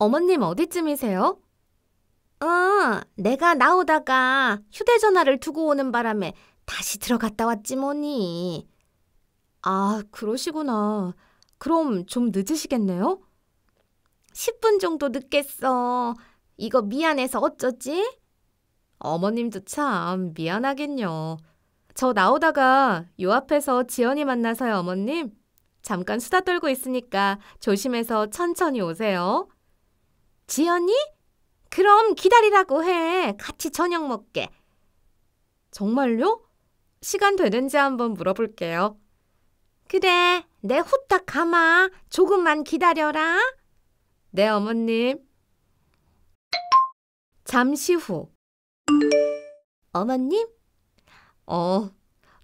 어머님 어디쯤이세요? 아, 내가 나오다가 휴대전화를 두고 오는 바람에 다시 들어갔다 왔지 뭐니. 아, 그러시구나. 그럼 좀 늦으시겠네요? 10분 정도 늦겠어. 이거 미안해서 어쩌지? 어머님도 참 미안하겠요. 저 나오다가 요 앞에서 지연이 만나서요, 어머님. 잠깐 수다 떨고 있으니까 조심해서 천천히 오세요. 지연이? 그럼 기다리라고 해. 같이 저녁 먹게. 정말요? 시간 되는지 한번 물어볼게요. 그래, 내 후딱 감아. 조금만 기다려라. 네, 어머님. 잠시 후. 어머님? 어,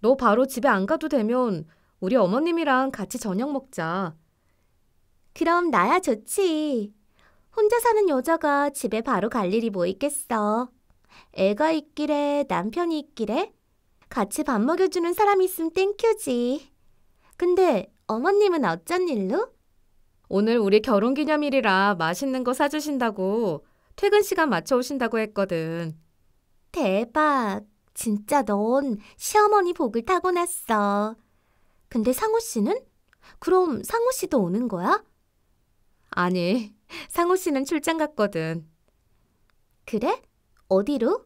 너 바로 집에 안 가도 되면 우리 어머님이랑 같이 저녁 먹자. 그럼 나야 좋지. 혼자 사는 여자가 집에 바로 갈 일이 뭐 있겠어. 애가 있길래 남편이 있길래 같이 밥 먹여주는 사람 있음 땡큐지. 근데 어머님은 어쩐 일로? 오늘 우리 결혼 기념일이라 맛있는 거 사주신다고 퇴근 시간 맞춰 오신다고 했거든. 대박. 진짜 넌 시어머니 복을 타고났어. 근데 상우 씨는? 그럼 상우 씨도 오는 거야? 아니, 상우 씨는 출장 갔거든. 그래? 어디로?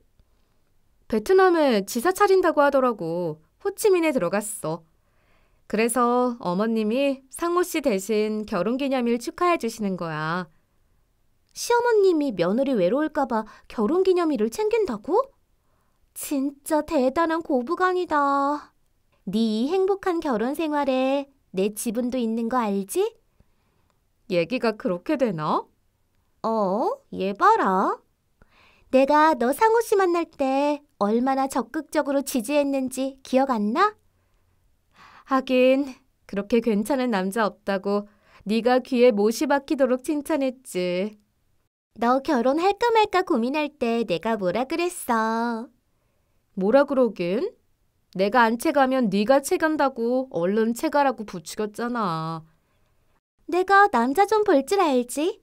베트남에 지사 차린다고 하더라고. 호치민에 들어갔어. 그래서 어머님이 상우 씨 대신 결혼기념일 축하해 주시는 거야. 시어머님이 며느리 외로울까봐 결혼기념일을 챙긴다고? 진짜 대단한 고부간이다. 네 행복한 결혼 생활에 내 지분도 있는 거 알지? 얘기가 그렇게 되나? 어, 얘 봐라. 내가 너 상우 씨 만날 때 얼마나 적극적으로 지지했는지 기억 안 나? 하긴 그렇게 괜찮은 남자 없다고 네가 귀에 못이 박히도록 칭찬했지. 너 결혼할까 말까 고민할 때 내가 뭐라 그랬어. 뭐라 그러긴? 내가 안 채가면 네가 채간다고 얼른 채가라고 부추겼잖아. 내가 남자 좀 볼 줄 알지?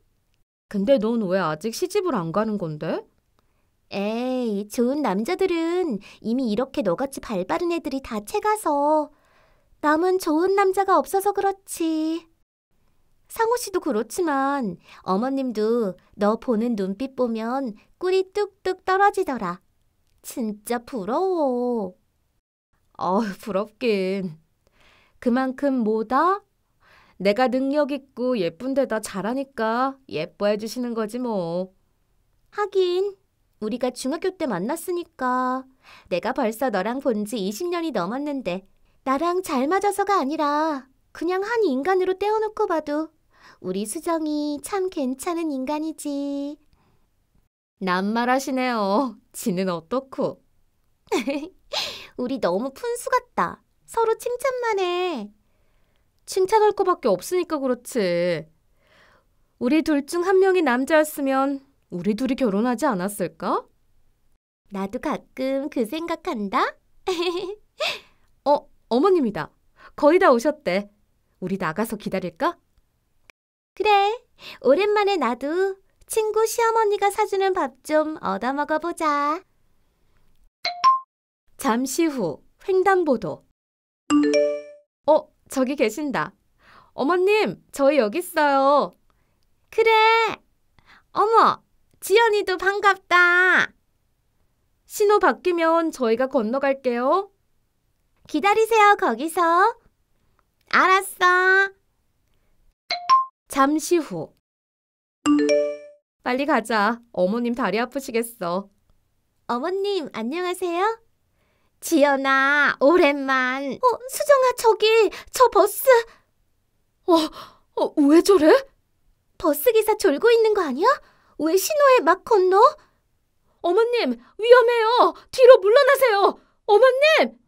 근데 넌 왜 아직 시집을 안 가는 건데? 에이, 좋은 남자들은 이미 이렇게 너같이 발 빠른 애들이 다 채가서 남은 좋은 남자가 없어서 그렇지. 상호 씨도 그렇지만 어머님도 너 보는 눈빛 보면 꿀이 뚝뚝 떨어지더라. 진짜 부러워. 어, 부럽긴. 그만큼 뭐다? 내가 능력 있고 예쁜데다 잘하니까 예뻐해 주시는 거지 뭐. 하긴 우리가 중학교 때 만났으니까 내가 벌써 너랑 본 지 20년이 넘었는데 나랑 잘 맞아서가 아니라 그냥 한 인간으로 떼어놓고 봐도 우리 수정이 참 괜찮은 인간이지. 남말하시네요. 지는 어떻고? 우리 너무 푼수 같다. 서로 칭찬만 해. 칭찬할 거밖에 없으니까 그렇지. 우리 둘 중 한 명이 남자였으면 우리 둘이 결혼하지 않았을까? 나도 가끔 그 생각한다. 어, 어머님이다. 거의 다 오셨대. 우리 나가서 기다릴까? 그래. 오랜만에 나도 친구 시어머니가 사주는 밥 좀 얻어 먹어보자. 잠시 후 횡단보도. 어, 저기 계신다. 어머님, 저희 여기 있어요. 그래. 어머, 지연이도 반갑다. 신호 바뀌면 저희가 건너갈게요. 기다리세요, 거기서. 알았어. 잠시 후. 빨리 가자. 어머님 다리 아프시겠어. 어머님, 안녕하세요. 지연아, 오랜만. 어, 수정아, 저기, 저 버스. 어, 어, 왜 저래? 버스 기사 졸고 있는 거 아니야? 왜 신호에 막 건너? 어머님, 위험해요. 뒤로 물러나세요. 어머님!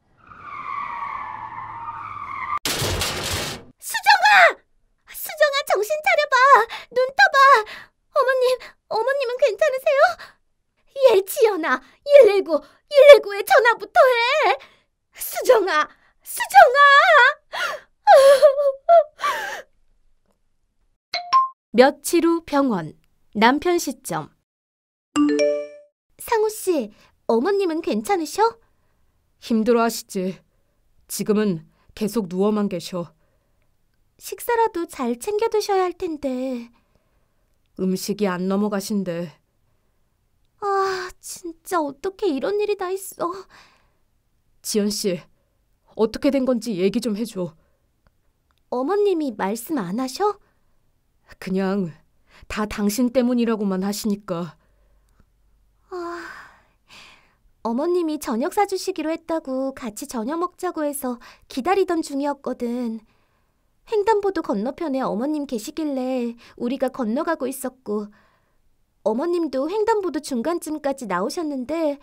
수정아! 수정아, 정신 차려봐. 눈 떠봐. 어머님, 어머님은 괜찮으세요? 예 지연아, 119, 119에 전화부터 해. 수정아, 수정아. 며칠 후 병원, 남편 시점. 상우 씨, 어머님은 괜찮으셔? 힘들어 하시지. 지금은 계속 누워만 계셔. 식사라도 잘 챙겨 드셔야 할 텐데. 음식이 안넘어가신데 아, 진짜 어떻게 이런 일이 다 있어. 지연 씨, 어떻게 된 건지 얘기 좀 해줘. 어머님이 말씀 안 하셔? 그냥 다 당신 때문이라고만 하시니까. 아, 어머님이 저녁 사주시기로 했다고 같이 저녁 먹자고 해서 기다리던 중이었거든. 횡단보도 건너편에 어머님 계시길래 우리가 건너가고 있었고 어머님도 횡단보도 중간쯤까지 나오셨는데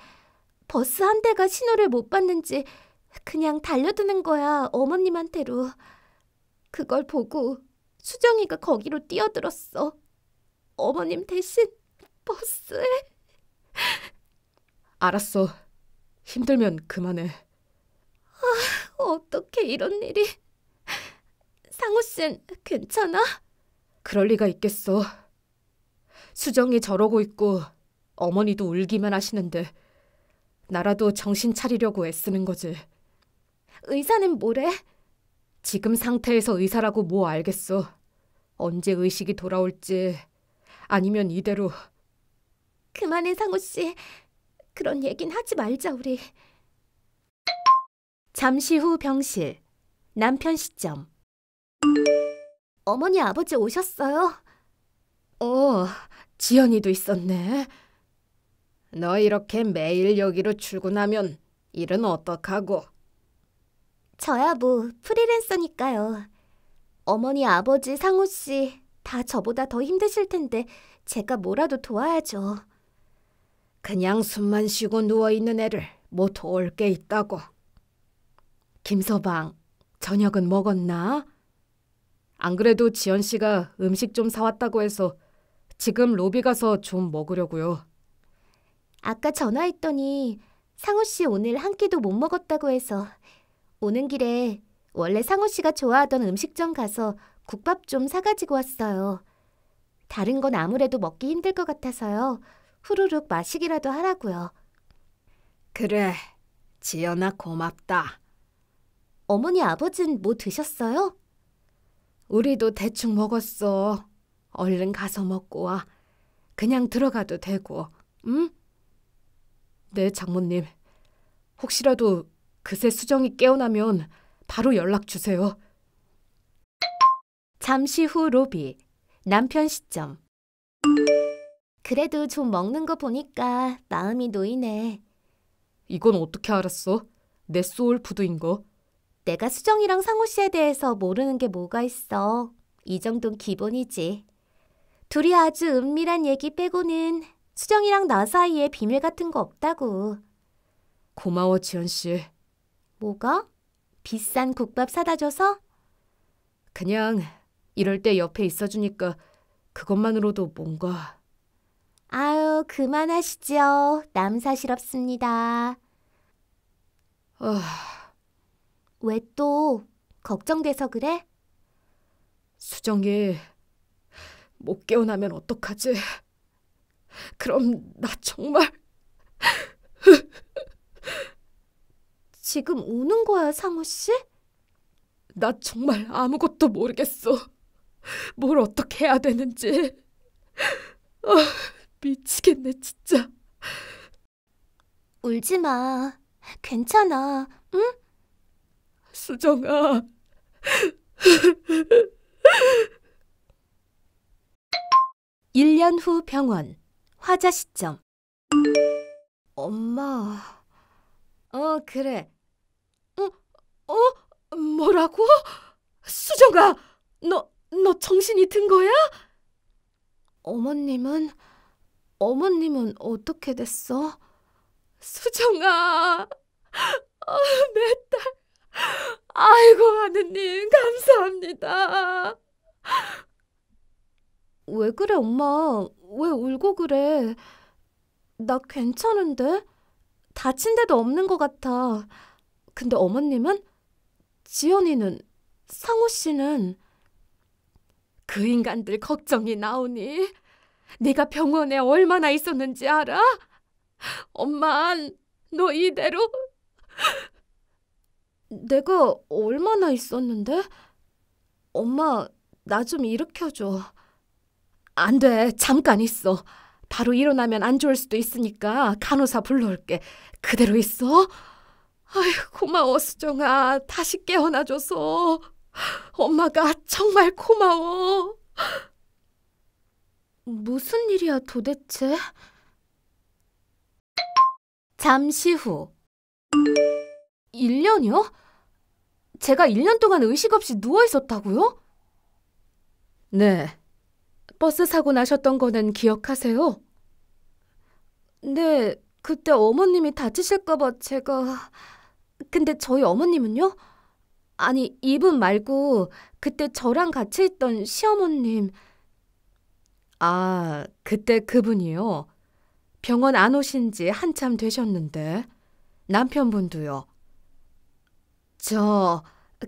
버스 한 대가 신호를 못받는지 그냥 달려드는 거야 어머님한테로. 그걸 보고 수정이가 거기로 뛰어들었어. 어머님 대신 버스에. 알았어. 힘들면 그만해. 아, 어떻게 이런 일이. 상우 씨 괜찮아? 그럴 리가 있겠어. 수정이 저러고 있고 어머니도 울기만 하시는데 나라도 정신 차리려고 애쓰는 거지. 의사는 뭐래? 지금 상태에서 의사라고 뭐 알겠어. 언제 의식이 돌아올지 아니면 이대로. 그만해 상우 씨. 그런 얘긴 하지 말자 우리. 잠시 후 병실. 남편 시점. 어머니 아버지 오셨어요? 어. 지연이도 있었네. 너 이렇게 매일 여기로 출근하면 일은 어떡하고? 저야 뭐 프리랜서니까요. 어머니, 아버지, 상우 씨 다 저보다 더 힘드실 텐데 제가 뭐라도 도와야죠. 그냥 숨만 쉬고 누워있는 애를 못 도울 게 있다고. 김서방, 저녁은 먹었나? 안 그래도 지연 씨가 음식 좀 사왔다고 해서 지금 로비 가서 좀 먹으려고요. 아까 전화했더니 상우 씨 오늘 한 끼도 못 먹었다고 해서 오는 길에 원래 상우 씨가 좋아하던 음식점 가서 국밥 좀 사가지고 왔어요. 다른 건 아무래도 먹기 힘들 것 같아서요. 후루룩 마시기라도 하라고요. 그래, 지연아 고맙다. 어머니 아버진 뭐 드셨어요? 우리도 대충 먹었어. 얼른 가서 먹고 와. 그냥 들어가도 되고, 응? 네, 장모님. 혹시라도 그새 수정이 깨어나면 바로 연락 주세요. 잠시 후 로비. 남편 시점. 그래도 좀 먹는 거 보니까 마음이 놓이네. 이건 어떻게 알았어? 내 소울푸드인 거. 내가 수정이랑 상호 씨에 대해서 모르는 게 뭐가 있어. 이 정도는 기본이지. 둘이 아주 은밀한 얘기 빼고는 수정이랑 나 사이에 비밀 같은 거 없다고. 고마워, 지연 씨. 뭐가? 비싼 국밥 사다 줘서? 그냥 이럴 때 옆에 있어주니까 그것만으로도 뭔가... 아유, 그만하시죠. 남사시럽습니다 어... 아. 왜 또? 걱정돼서 그래? 수정이 못 깨어나면 어떡하지? 그럼 나 정말... 지금 우는 거야, 상우 씨? 나 정말 아무것도 모르겠어. 뭘 어떻게 해야 되는지. 아, 미치겠네, 진짜. 울지 마. 괜찮아, 응? 수정아. 1년 후 병원 화자 시점 엄마 어 그래 어? 어? 뭐라고? 수정아 너, 너 정신이 든 거야? 어머님은? 어머님은 어떻게 됐어? 수정아 어, 내 딸. 아이고 하느님 감사합니다. 왜 그래, 엄마? 왜 울고 그래? 나 괜찮은데? 다친 데도 없는 것 같아. 근데 어머님은? 지연이는? 상호 씨는? 그 인간들 걱정이 나오니? 네가 병원에 얼마나 있었는지 알아? 엄마, 너 이대로? 내가 얼마나 있었는데? 엄마, 나 좀 일으켜줘. 안 돼. 잠깐 있어. 바로 일어나면 안 좋을 수도 있으니까 간호사 불러올게. 그대로 있어. 아휴, 고마워, 수정아. 다시 깨어나줘서. 엄마가 정말 고마워. 무슨 일이야, 도대체? 잠시 후. 1년이요? 제가 1년 동안 의식 없이 누워 있었다고요? 네. 버스 사고 나셨던 거는 기억하세요? 네, 그때 어머님이 다치실까봐 제가... 근데 저희 어머님은요? 아니, 이분 말고 그때 저랑 같이 있던 시어머님... 아, 그때 그분이요? 병원 안 오신 지 한참 되셨는데 남편분도요? 저...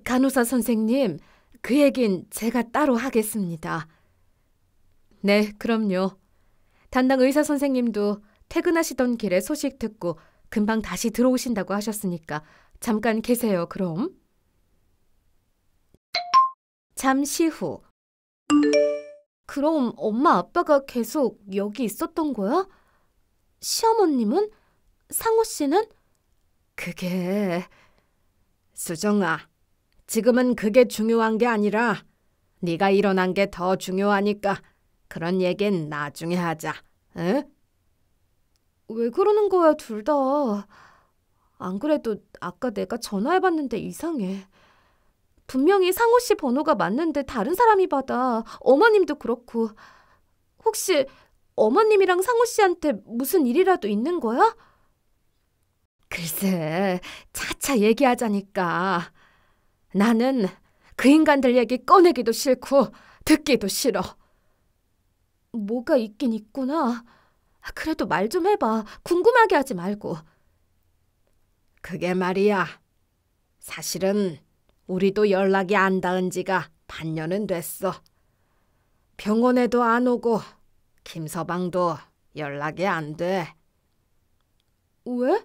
간호사 선생님, 그 얘긴 제가 따로 하겠습니다. 네, 그럼요. 담당 의사 선생님도 퇴근하시던 길에 소식 듣고 금방 다시 들어오신다고 하셨으니까 잠깐 계세요, 그럼. 잠시 후. 그럼 엄마 아빠가 계속 여기 있었던 거야? 시어머님은? 상호 씨는? 그게... 수정아, 지금은 그게 중요한 게 아니라 네가 일어난 게 더 중요하니까 그런 얘긴 나중에 하자. 응? 왜 그러는 거야, 둘 다. 안 그래도 아까 내가 전화해봤는데 이상해. 분명히 상호 씨 번호가 맞는데 다른 사람이 받아. 어머님도 그렇고. 혹시 어머님이랑 상호 씨한테 무슨 일이라도 있는 거야? 글쎄, 차차 얘기하자니까. 나는 그 인간들 얘기 꺼내기도 싫고 듣기도 싫어. 뭐가 있긴 있구나. 그래도 말 좀 해봐. 궁금하게 하지 말고. 그게 말이야. 사실은 우리도 연락이 안 닿은 지가 반년은 됐어. 병원에도 안 오고 김서방도 연락이 안 돼. 왜?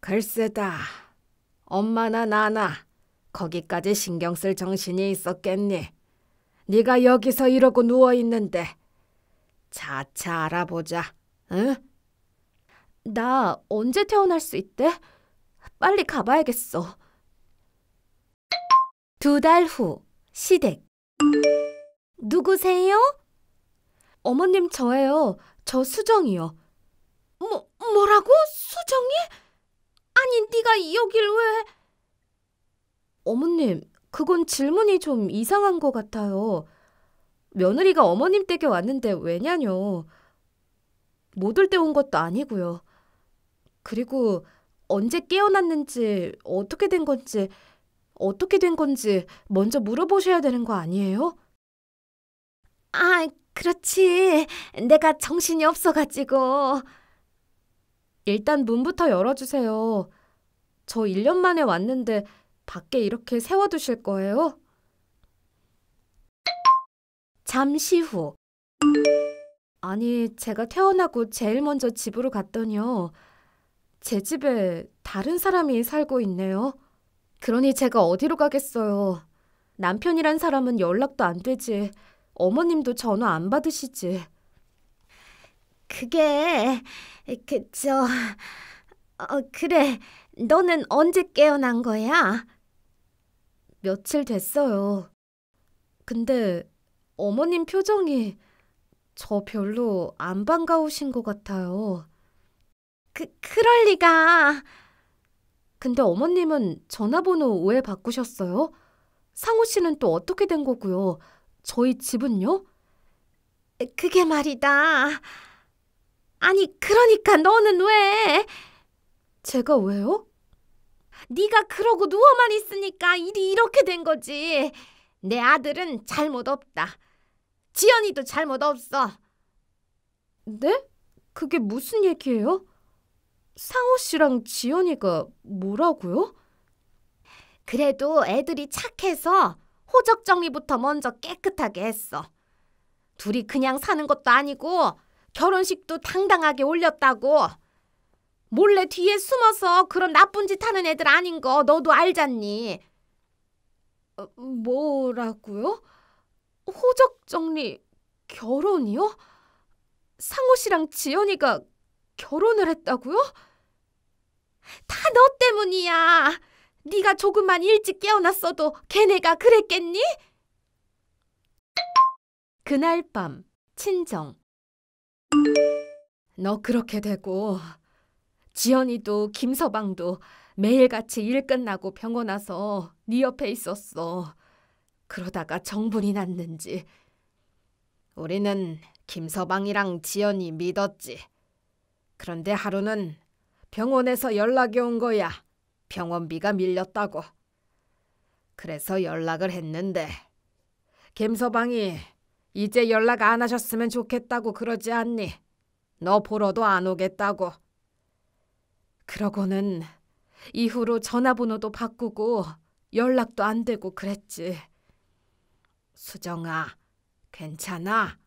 글쎄다. 엄마나 나나 거기까지 신경 쓸 정신이 있었겠니? 네가 여기서 이러고 누워 있는데 차차 알아보자. 응? 나 언제 퇴원할 수 있대? 빨리 가봐야겠어. 두 달 후, 시댁. 누구세요? 어머님 저예요. 저 수정이요. 뭐, 뭐라고? 수정이? 아니, 네가 여길 왜... 어머님, 그건 질문이 좀 이상한 것 같아요. 며느리가 어머님 댁에 왔는데 왜냐뇨. 못 올 때 온 것도 아니고요. 그리고 언제 깨어났는지 어떻게 된 건지 어떻게 된 건지 먼저 물어보셔야 되는 거 아니에요? 아, 그렇지. 내가 정신이 없어가지고. 일단 문부터 열어주세요. 저 1년 만에 왔는데 밖에 이렇게 세워두실 거예요? 잠시 후. 아니, 제가 태어나고 제일 먼저 집으로 갔더니요. 제 집에 다른 사람이 살고 있네요. 그러니 제가 어디로 가겠어요. 남편이란 사람은 연락도 안 되지. 어머님도 전화 안 받으시지. 그게 그저 어, 그래. 너는 언제 깨어난 거야? 며칠 됐어요. 근데 어머님 표정이 저 별로 안 반가우신 것 같아요. 그, 그럴 리가. 근데 어머님은 전화번호 왜 바꾸셨어요? 상우 씨는 또 어떻게 된 거고요? 저희 집은요? 그게 말이다. 아니, 그러니까 너는 왜? 제가 왜요? 네가 그러고 누워만 있으니까 일이 이렇게 된 거지. 내 아들은 잘못 없다. 지연이도 잘못 없어. 네? 그게 무슨 얘기예요? 상호 씨랑 지연이가 뭐라고요? 그래도 애들이 착해서 호적 정리부터 먼저 깨끗하게 했어. 둘이 그냥 사는 것도 아니고 결혼식도 당당하게 올렸다고. 몰래 뒤에 숨어서 그런 나쁜 짓 하는 애들 아닌 거 너도 알잖니. 어, 뭐라고요? 호적 정리 결혼이요? 상호 씨랑 지연이가 결혼을 했다고요? 다 너 때문이야. 네가 조금만 일찍 깨어났어도 걔네가 그랬겠니? 그날 밤 친정 너 그렇게 되고 지연이도 김서방도 매일같이 일 끝나고 병원 와서 네 옆에 있었어. 그러다가 정분이 났는지. 우리는 김서방이랑 지연이 믿었지. 그런데 하루는 병원에서 연락이 온 거야. 병원비가 밀렸다고. 그래서 연락을 했는데 김서방이 이제 연락 안 하셨으면 좋겠다고 그러지 않니? 너 보러도 안 오겠다고. 그러고는 이후로 전화번호도 바꾸고 연락도 안 되고 그랬지. 수정아, 괜찮아?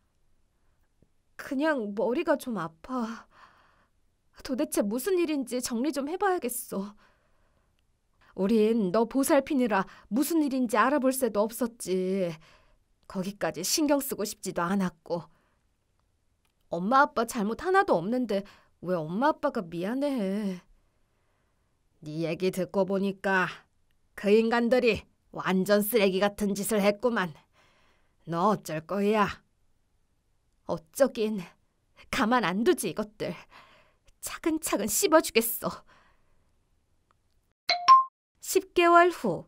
그냥 머리가 좀 아파. 도대체 무슨 일인지 정리 좀 해봐야겠어. 우린 너 보살피느라 무슨 일인지 알아볼 새도 없었지. 거기까지 신경 쓰고 싶지도 않았고. 엄마 아빠 잘못 하나도 없는데 왜 엄마 아빠가 미안해해. 네 얘기 듣고 보니까 그 인간들이 완전 쓰레기 같은 짓을 했구만. 너 어쩔 거야? 어쩌긴 가만 안 두지 이것들. 차근차근 씹어주겠어. 10개월 후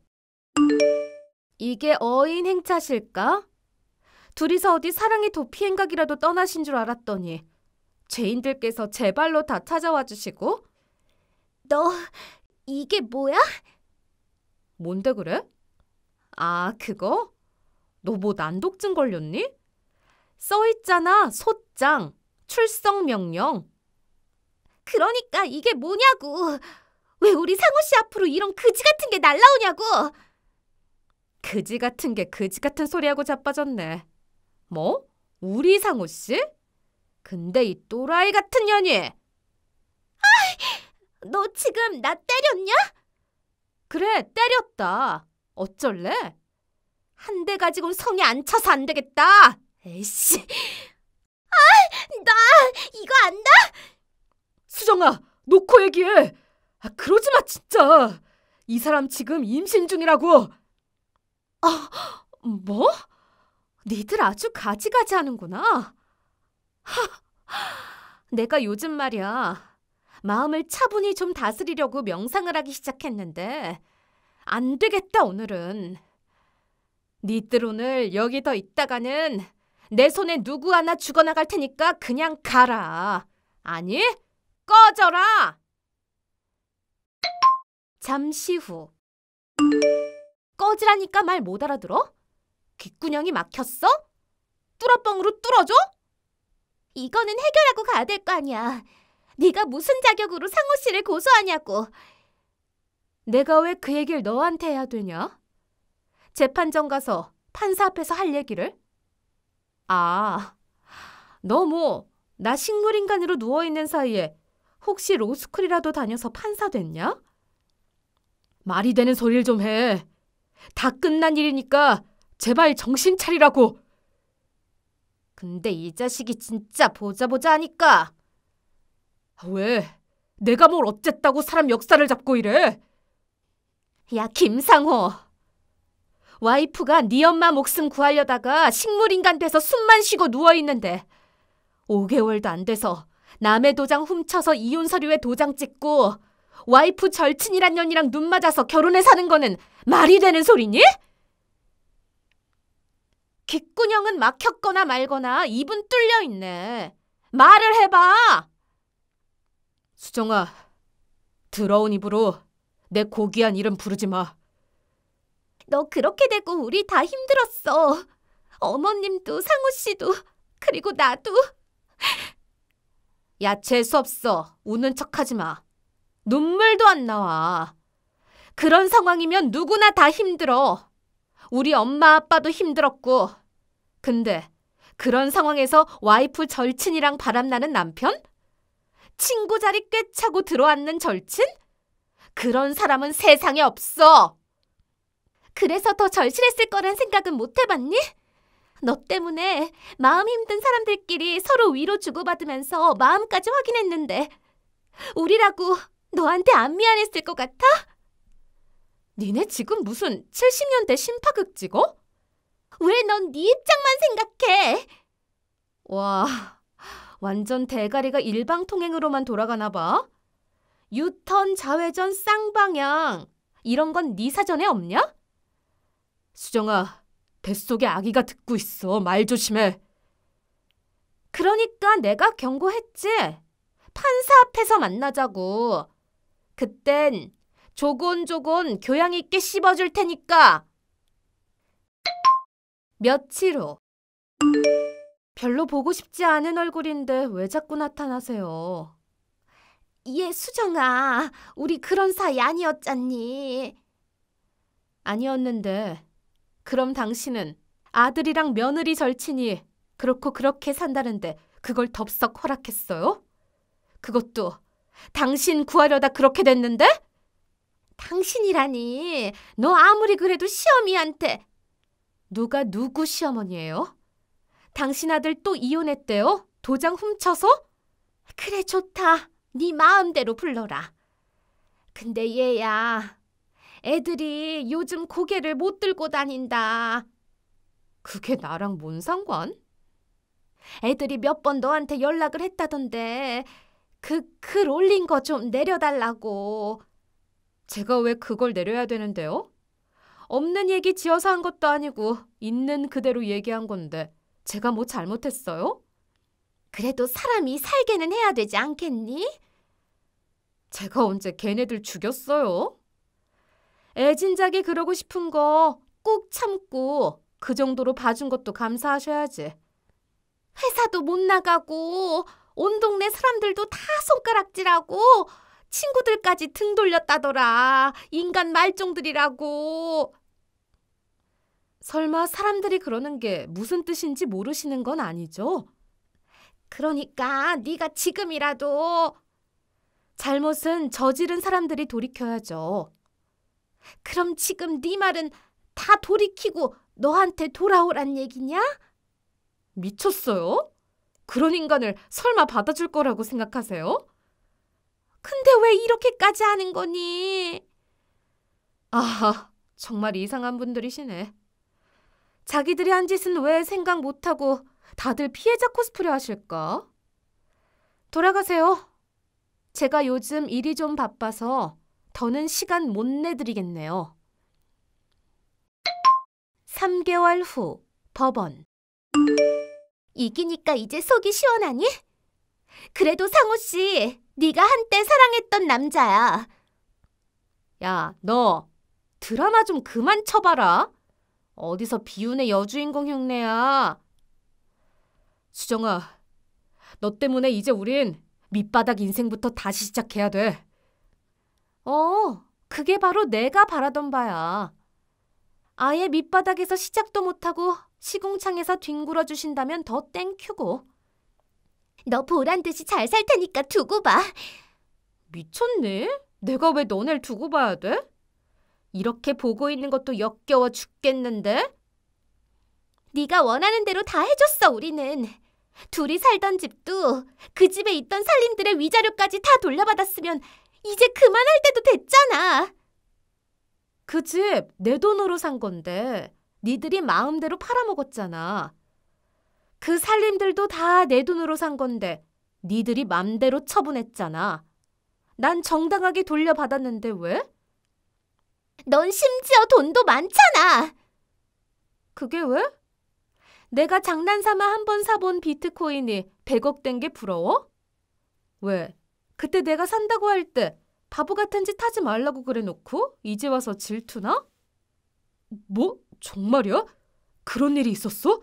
이게 어인 행차실까? 둘이서 어디 사랑의 도피 행각이라도 떠나신 줄 알았더니 죄인들께서 제 발로 다 찾아와 주시고 너 이게 뭐야? 뭔데 그래? 아 그거? 너뭐 난독증 걸렸니? 써있잖아, 소장, 출석명령. 그러니까 이게 뭐냐고. 왜 우리 상우 씨 앞으로 이런 그지 같은 게 날라오냐고. 그지 같은 게 그지 같은 소리하고 자빠졌네. 뭐? 우리 상우 씨? 근데 이 또라이 같은 년이. 아, 너 지금 나 때렸냐? 그래, 때렸다. 어쩔래? 한대 가지고는 성에 안 차서 안 되겠다. 에이씨. 아, 나 이거 안다. 수정아, 놓고 얘기해. 아, 그러지 마 진짜. 이 사람 지금 임신 중이라고. 아, 뭐? 니들 아주 가지가지 하는구나. 하, 내가 요즘 말이야. 마음을 차분히 좀 다스리려고 명상을 하기 시작했는데 안 되겠다 오늘은. 니들 네 오늘 여기 더 있다가는 내 손에 누구 하나 죽어나갈 테니까 그냥 가라. 아니, 꺼져라! 잠시 후. 꺼지라니까 말 못 알아들어? 귓구녕이 막혔어? 뚫어뻥으로 뚫어줘? 이거는 해결하고 가야 될 거 아니야. 네가 무슨 자격으로 상호 씨를 고소하냐고. 내가 왜 그 얘기를 너한테 해야 되냐? 재판정 가서 판사 앞에서 할 얘기를? 아, 너 뭐, 나 식물인간으로 누워있는 사이에 혹시 로스쿨이라도 다녀서 판사 됐냐? 말이 되는 소리를 좀 해. 다 끝난 일이니까 제발 정신 차리라고. 근데 이 자식이 진짜 보자 보자 하니까. 왜? 내가 뭘 어쨌다고 사람 역사를 잡고 이래? 야, 김상호. 와이프가 네 엄마 목숨 구하려다가 식물인간 돼서 숨만 쉬고 누워있는데 5개월도 안 돼서 남의 도장 훔쳐서 이혼 서류에 도장 찍고 와이프 절친이란 년이랑 눈 맞아서 결혼해 사는 거는 말이 되는 소리니? 기꾼형은 막혔거나 말거나 입은 뚫려 있네. 말을 해봐. 수정아, 더러운 입으로 내 고귀한 이름 부르지 마. 너 그렇게 되고 우리 다 힘들었어. 어머님도 상우 씨도 그리고 나도. 야, 재수 없어. 우는 척하지 마. 눈물도 안 나와. 그런 상황이면 누구나 다 힘들어. 우리 엄마 아빠도 힘들었고. 근데 그런 상황에서 와이프 절친이랑 바람나는 남편? 친구 자리 꿰차고 들어앉는 절친? 그런 사람은 세상에 없어. 그래서 더 절실했을 거란 생각은 못 해봤니? 너 때문에 마음 힘든 사람들끼리 서로 위로 주고받으면서 마음까지 확인했는데 우리라고 너한테 안 미안했을 것 같아? 니네 지금 무슨 70년대 심파극 찍어? 왜 넌 네 입장만 생각해? 와, 완전 대가리가 일방통행으로만 돌아가나 봐. 유턴, 좌회전, 쌍방향 이런 건 네 사전에 없냐? 수정아, 뱃속에 아기가 듣고 있어. 말 조심해. 그러니까 내가 경고했지. 판사 앞에서 만나자고. 그땐 조곤조곤 교양 있게 씹어줄 테니까. 며칠 후. 별로 보고 싶지 않은 얼굴인데 왜 자꾸 나타나세요? 예, 수정아. 우리 그런 사이 아니었잖니. 아니었는데 그럼 당신은 아들이랑 며느리 절친이 그렇고 그렇게 산다는데 그걸 덥석 허락했어요? 그것도 당신 구하려다 그렇게 됐는데? 당신이라니 너 아무리 그래도 시어미한테 누가 누구 시어머니예요? 당신 아들 또 이혼했대요? 도장 훔쳐서? 그래 좋다 네 마음대로 불러라 근데 얘야 애들이 요즘 고개를 못 들고 다닌다. 그게 나랑 뭔 상관? 애들이 몇 번 너한테 연락을 했다던데 그 글 올린 거 좀 내려달라고. 제가 왜 그걸 내려야 되는데요? 없는 얘기 지어서 한 것도 아니고 있는 그대로 얘기한 건데 제가 뭐 잘못했어요? 그래도 사람이 살게는 해야 되지 않겠니? 제가 언제 걔네들 죽였어요? 애진작이 그러고 싶은 거꾹 참고 그 정도로 봐준 것도 감사하셔야지. 회사도 못 나가고 온 동네 사람들도 다 손가락질하고 친구들까지 등 돌렸다더라. 인간 말종들이라고. 설마 사람들이 그러는 게 무슨 뜻인지 모르시는 건 아니죠? 그러니까 네가 지금이라도 잘못은 저지른 사람들이 돌이켜야죠. 그럼 지금 네 말은 다 돌이키고 너한테 돌아오란 얘기냐? 미쳤어요? 그런 인간을 설마 받아줄 거라고 생각하세요? 근데 왜 이렇게까지 하는 거니? 아, 하 정말 이상한 분들이시네. 자기들이 한 짓은 왜 생각 못하고 다들 피해자 코스프레 하실까? 돌아가세요. 제가 요즘 일이 좀 바빠서 더는 시간 못 내드리겠네요. 3개월 후 법원 이기니까 이제 속이 시원하니? 그래도 상호 씨, 네가 한때 사랑했던 남자야. 야, 너 드라마 좀 그만 쳐봐라. 어디서 비운의 여주인공 흉내야. 수정아, 너 때문에 이제 우린 밑바닥 인생부터 다시 시작해야 돼. 어, 그게 바로 내가 바라던 바야. 아예 밑바닥에서 시작도 못하고 시궁창에서 뒹굴어 주신다면 더 땡큐고. 너 보란 듯이 잘 살 테니까 두고 봐. 미쳤네? 내가 왜 너네를 두고 봐야 돼? 이렇게 보고 있는 것도 역겨워 죽겠는데? 네가 원하는 대로 다 해줬어, 우리는. 둘이 살던 집도 그 집에 있던 살림들의 위자료까지 다 돌려받았으면 이제 그만할 때도 됐잖아. 그 집 내 돈으로 산 건데 니들이 마음대로 팔아먹었잖아. 그 살림들도 다 내 돈으로 산 건데 니들이 맘대로 처분했잖아. 난 정당하게 돌려받았는데 왜? 넌 심지어 돈도 많잖아. 그게 왜? 내가 장난삼아 한 번 사본 비트코인이 100억 된 게 부러워? 왜? 그때 내가 산다고 할 때 바보 같은 짓 하지 말라고 그래놓고 이제 와서 질투나? 뭐? 정말이야? 그런 일이 있었어?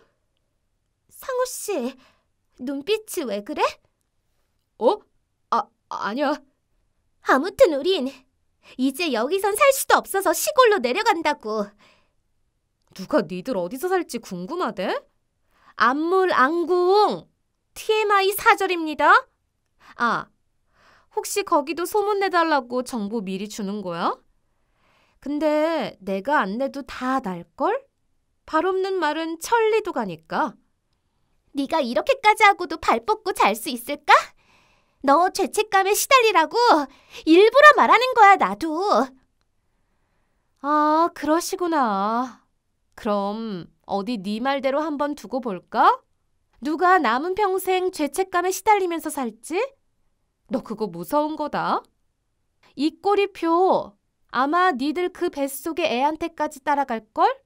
상우 씨, 눈빛이 왜 그래? 어? 아, 아니야. 아무튼 우린 이제 여기선 살 수도 없어서 시골로 내려간다고. 누가 니들 어디서 살지 궁금하대? 안물 안궁 TMI 사절입니다. 아, 혹시 거기도 소문내달라고 정보 미리 주는 거야? 근데 내가 안 내도 다 날걸? 발 없는 말은 천리도 가니까. 네가 이렇게까지 하고도 발 뻗고 잘 수 있을까? 너 죄책감에 시달리라고 일부러 말하는 거야 나도. 아 그러시구나. 그럼 어디 네 말대로 한번 두고 볼까? 누가 남은 평생 죄책감에 시달리면서 살지? 너 그거 무서운 거다. 이 꼬리표 아마 니들 그 뱃속의 애한테까지 따라갈걸?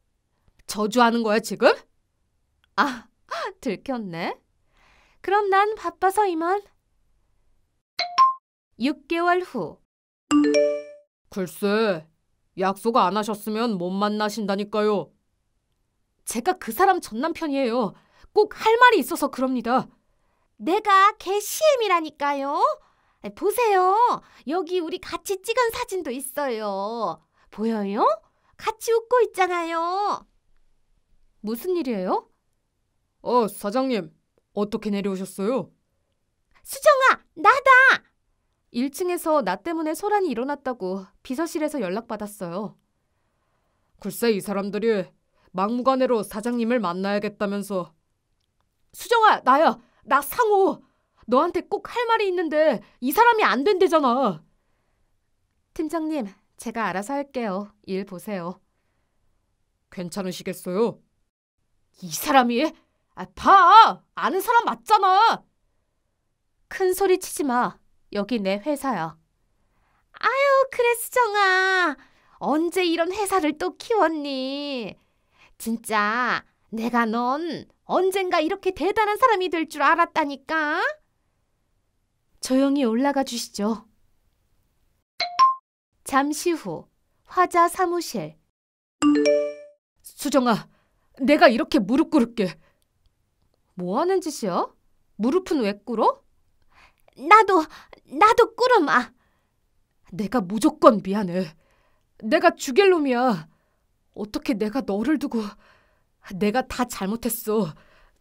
저주하는 거야 지금? 아 들켰네. 그럼 난 바빠서 이만. 6개월 후. 글쎄, 약속 안 하셨으면 못 만나신다니까요. 제가 그 사람 전 남편이에요. 꼭 할 말이 있어서 그럽니다. 내가 개 시엠이라니까요. 보세요. 여기 우리 같이 찍은 사진도 있어요. 보여요? 같이 웃고 있잖아요. 무슨 일이에요? 어, 사장님. 어떻게 내려오셨어요? 수정아, 나다! 1층에서 나 때문에 소란이 일어났다고 비서실에서 연락받았어요. 글쎄 이 사람들이 막무가내로 사장님을 만나야겠다면서. 수정아, 나야. 나 상호. 너한테 꼭 할 말이 있는데 이 사람이 안 된대잖아. 팀장님, 제가 알아서 할게요. 일 보세요. 괜찮으시겠어요? 이 사람이? 아, 봐! 아는 사람 맞잖아! 큰 소리 치지 마. 여기 내 회사야. 아유, 그래, 수정아. 언제 이런 회사를 또 키웠니? 진짜 내가 넌 언젠가 이렇게 대단한 사람이 될 줄 알았다니까? 조용히 올라가 주시죠. 잠시 후 화자 사무실 수정아, 내가 이렇게 무릎 꿇을게. 뭐 하는 짓이야? 무릎은 왜 꿇어? 나도, 나도 꿇음아. 내가 무조건 미안해. 내가 죽일 놈이야. 어떻게 내가 너를 두고... 내가 다 잘못했어.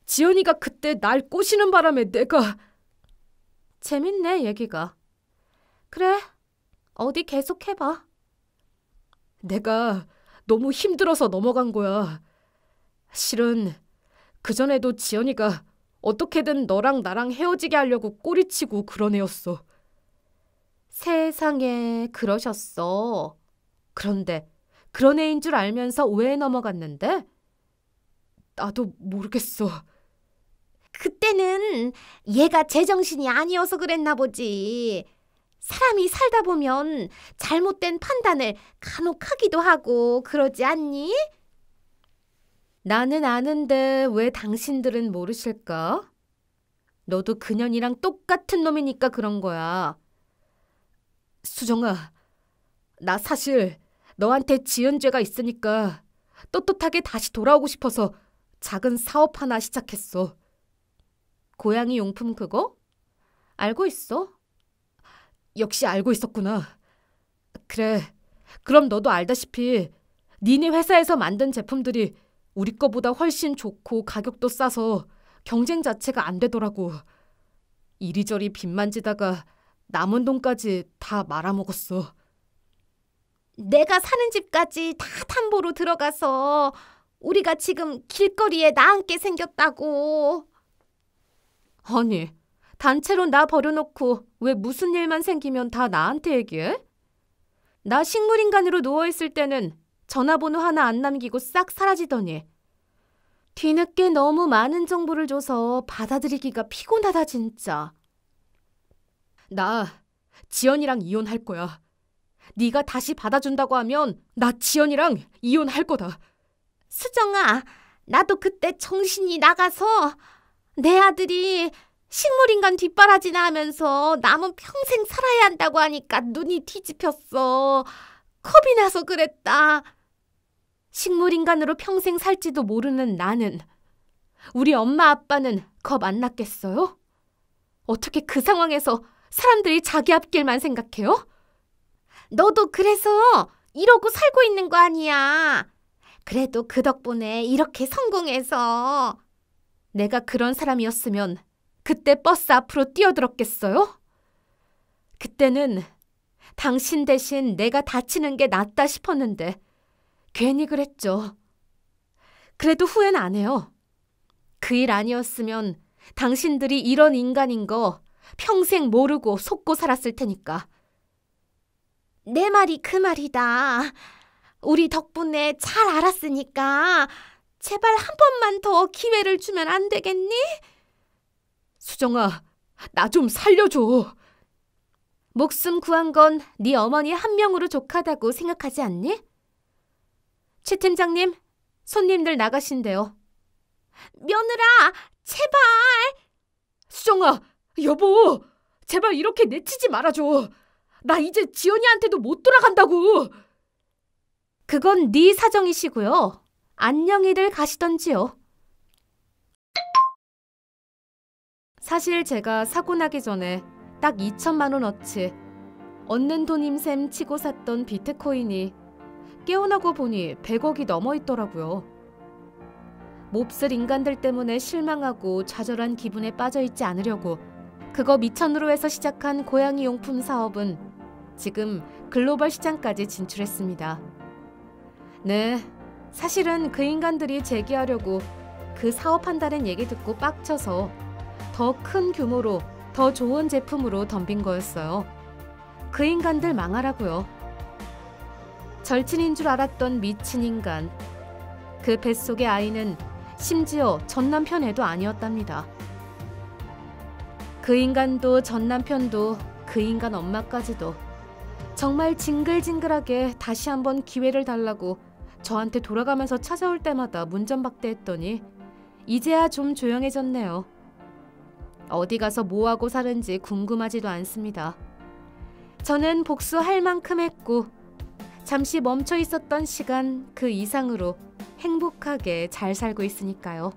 지연이가 그때 날 꼬시는 바람에 내가... 재밌네, 얘기가. 그래, 어디 계속 해봐. 내가 너무 힘들어서 넘어간 거야. 실은 그전에도 지연이가 어떻게든 너랑 나랑 헤어지게 하려고 꼬리치고 그런 애였어. 세상에 그러셨어. 그런데 그런 애인 줄 알면서 왜 넘어갔는데? 나도 모르겠어. 그때는 얘가 제정신이 아니어서 그랬나 보지. 사람이 살다 보면 잘못된 판단을 간혹 하기도 하고 그러지 않니? 나는 아는데 왜 당신들은 모르실까? 너도 그년이랑 똑같은 놈이니까 그런 거야. 수정아, 나 사실 너한테 지은 죄가 있으니까 떳떳하게 다시 돌아오고 싶어서 작은 사업 하나 시작했어. 고양이 용품 그거? 알고 있어? 역시 알고 있었구나. 그래. 그럼 너도 알다시피 니네 회사에서 만든 제품들이 우리 거보다 훨씬 좋고 가격도 싸서 경쟁 자체가 안 되더라고. 이리저리 빚 만지다가 남은 돈까지 다 말아먹었어. 내가 사는 집까지 다탐보로 들어가서 우리가 지금 길거리에 나앉게 생겼다고. 아니, 단체로 나 버려놓고 왜 무슨 일만 생기면 다 나한테 얘기해? 나 식물인간으로 누워있을 때는 전화번호 하나 안 남기고 싹 사라지더니 뒤늦게 너무 많은 정보를 줘서 받아들이기가 피곤하다 진짜. 나 지연이랑 이혼할 거야. 네가 다시 받아준다고 하면 나 지연이랑 이혼할 거다. 수정아, 나도 그때 정신이 나가서 내 아들이 식물인간 뒷바라지나 하면서 남은 평생 살아야 한다고 하니까 눈이 뒤집혔어. 겁이 나서 그랬다. 식물인간으로 평생 살지도 모르는 나는. 우리 엄마 아빠는 겁 안 났겠어요? 어떻게 그 상황에서 사람들이 자기 앞길만 생각해요? 너도 그래서 이러고 살고 있는 거 아니야. 그래도 그 덕분에 이렇게 성공해서. 내가 그런 사람이었으면 그때 버스 앞으로 뛰어들었겠어요? 그때는 당신 대신 내가 다치는 게 낫다 싶었는데 괜히 그랬죠. 그래도 후회는 안 해요. 그 일 아니었으면 당신들이 이런 인간인 거 평생 모르고 속고 살았을 테니까. 내 말이 그 말이다. 우리 덕분에 잘 알았으니까 제발 한 번만 더 기회를 주면 안 되겠니? 수정아, 나 좀 살려줘. 목숨 구한 건 네 어머니 한 명으로 족하다고 생각하지 않니? 최 팀장님, 손님들 나가신대요. 며느라, 제발! 수정아, 여보, 제발 이렇게 내치지 말아줘. 나 이제 지연이한테도 못 돌아간다고. 그건 네 사정이시고요. 안녕히들 가시던지요. 사실 제가 사고 나기 전에 딱 2천만 원어치 얻는 돈임샘 치고 샀던 비트코인이 깨어나고 보니 100억이 넘어 있더라고요. 몹쓸 인간들 때문에 실망하고 좌절한 기분에 빠져 있지 않으려고 그거 미천으로 해서 시작한 고양이 용품 사업은 지금 글로벌 시장까지 진출했습니다. 네, 사실은 그 인간들이 재기하려고 그 사업한다는 얘기 듣고 빡쳐서 더 큰 규모로 더 좋은 제품으로 덤빈 거였어요. 그 인간들 망하라고요. 절친인 줄 알았던 미친 인간. 그 뱃속의 아이는 심지어 전남편에도 아니었답니다. 그 인간도 전 남편도 그 인간 엄마까지도 정말 징글징글하게 다시 한번 기회를 달라고 저한테 돌아가면서 찾아올 때마다 문전박대했더니 이제야 좀 조용해졌네요. 어디 가서 뭐하고 사는지 궁금하지도 않습니다. 저는 복수할 만큼 했고 잠시 멈춰 있었던 시간 그 이상으로 행복하게 잘 살고 있으니까요.